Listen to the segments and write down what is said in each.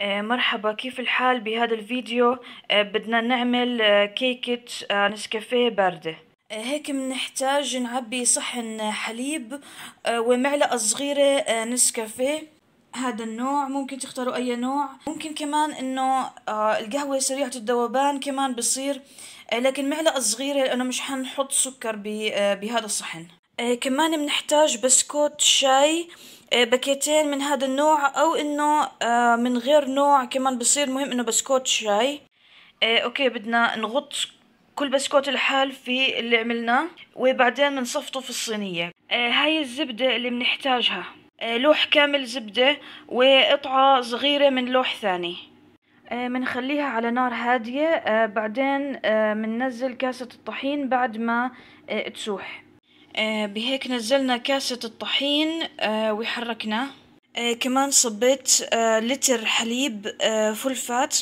آه، مرحبا كيف الحال بهذا الفيديو آه، بدنا نعمل آه، كيكة نسكافيه باردة هيك بنحتاج نعبي صحن حليب ومعلقة صغيرة نسكافيه هذا النوع ممكن تختاروا اي نوع ممكن كمان انه القهوة سريعة الذوبان كمان بصير لكن معلقة صغيرة لانه مش حنحط سكر بهذا الصحن آه، كمان بنحتاج بسكوت شاي آه، بكيتين من هذا النوع او انه آه، من غير نوع كمان بصير مهم انه بسكوت شاي اوكي بدنا نغط كل بسكوت الحال في اللي عملناه وبعدين بنصفطه في الصينية هاي الزبدة اللي بنحتاجها لوح كامل زبدة وقطعة صغيرة من لوح ثاني بنخليها على نار هادية بعدين بننزل كاسة الطحين بعد ما تسوح آه، بهيك نزلنا كاسة الطحين آه، وحركناه آه، كمان صبيت لتر حليب فول فات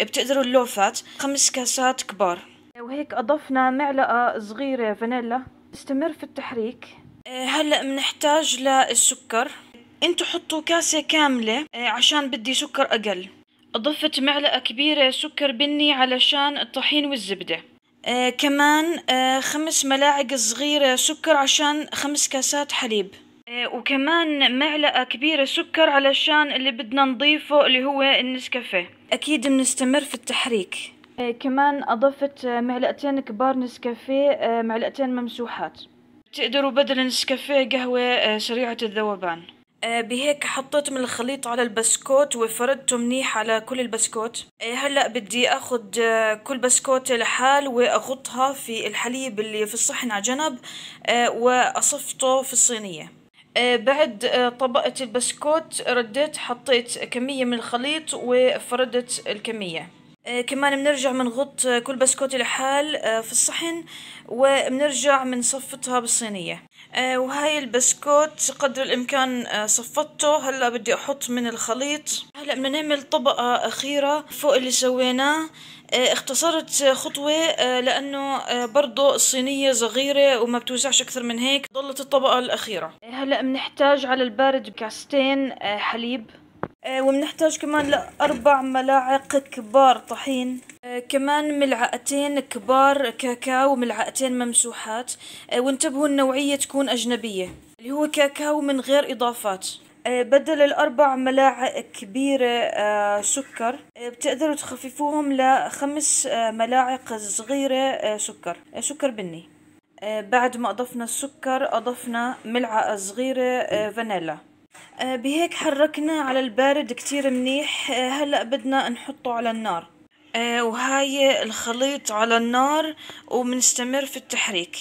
بتقدروا اللو فات خمس كاسات كبار وهيك أضفنا معلقة صغيرة فانيلا استمر في التحريك هلأ بنحتاج للسكر انتو حطوا كاسة كاملة عشان بدي سكر أقل أضفت معلقة كبيرة سكر بني علشان الطحين والزبدة آه كمان آه خمس ملاعق صغيرة سكر عشان خمس كاسات حليب آه وكمان معلقة كبيرة سكر علشان اللي بدنا نضيفه اللي هو النسكافيه أكيد بنستمر في التحريك آه، كمان أضفت آه، معلقتين كبار نسكافيه آه، معلقتين ممسوحات تقدروا بدل النسكافيه قهوة سريعة الذوبان آه، بهيك حطيت من الخليط على البسكوت وفردته منيح على كل البسكوت آه، هلا بدي اخذ آه، كل بسكوت لحال واغطها في الحليب اللي في الصحن على جنب واصفته في الصينيه بعد طبقة البسكوت رديت حطيت كمية من الخليط وفردت الكمية آه، كمان بنرجع بنغط آه، كل بسكوت لحال آه، في الصحن وبنرجع بنصفطها بالصينية وهاي البسكوت قدر الإمكان صفطته هلا بدي أحط من الخليط هلا بدنا نعمل طبقة أخيرة فوق اللي سويناه اختصرت خطوة لأنه برضو الصينية صغيرة وما بتوزعش أكثر من هيك ضلت الطبقة الأخيرة هلأ بنحتاج على البارد كاستين حليب آه، وبنحتاج كمان لأربع ملاعق كبار طحين آه، كمان ملعقتين كبار كاكاو ملعقتين ممسوحات آه، وانتبهوا النوعية تكون أجنبية اللي هو كاكاو من غير إضافات بدل الأربع ملاعق كبيرة سكر بتقدروا تخففوهم لخمس ملاعق صغيرة سكر سكر بني بعد ما أضفنا السكر أضفنا ملعقة صغيرة فانيلا آه، بهيك حركنا على البارد كتير منيح آه، هلأ بدنا نحطه على النار آه، وهاي الخليط على النار وبنستمر في التحريك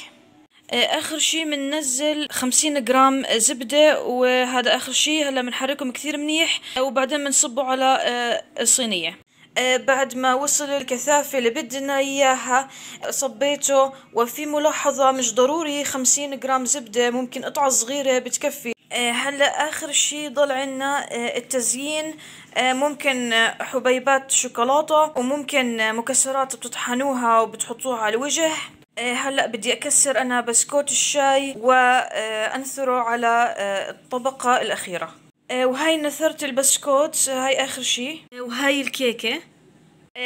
اخر شي بننزل خمسين جرام زبدة وهذا اخر شي هلا بنحركهم كتير منيح وبعدين بنصبه على الصينية بعد ما وصل الكثافة اللي بدنا إياها صبيته وفي ملاحظة مش ضروري خمسين جرام زبدة ممكن قطعة صغيرة بتكفي آه، هلا اخر شيء ضل عنا آه، التزيين آه، ممكن حبيبات شوكولاته وممكن مكسرات بتطحنوها وبتحطوها على الوجه هلا بدي اكسر انا بسكوت الشاي وانثره على الطبقه الاخيره وهي نثرت البسكوت هاي اخر شيء وهي الكيكه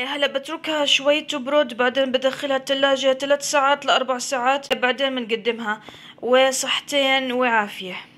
هلا بتركها شوي تبرد بعدين بدخلها الثلاجة ثلاث ساعات لأربع ساعات بعدين بنقدمها وصحتين وعافية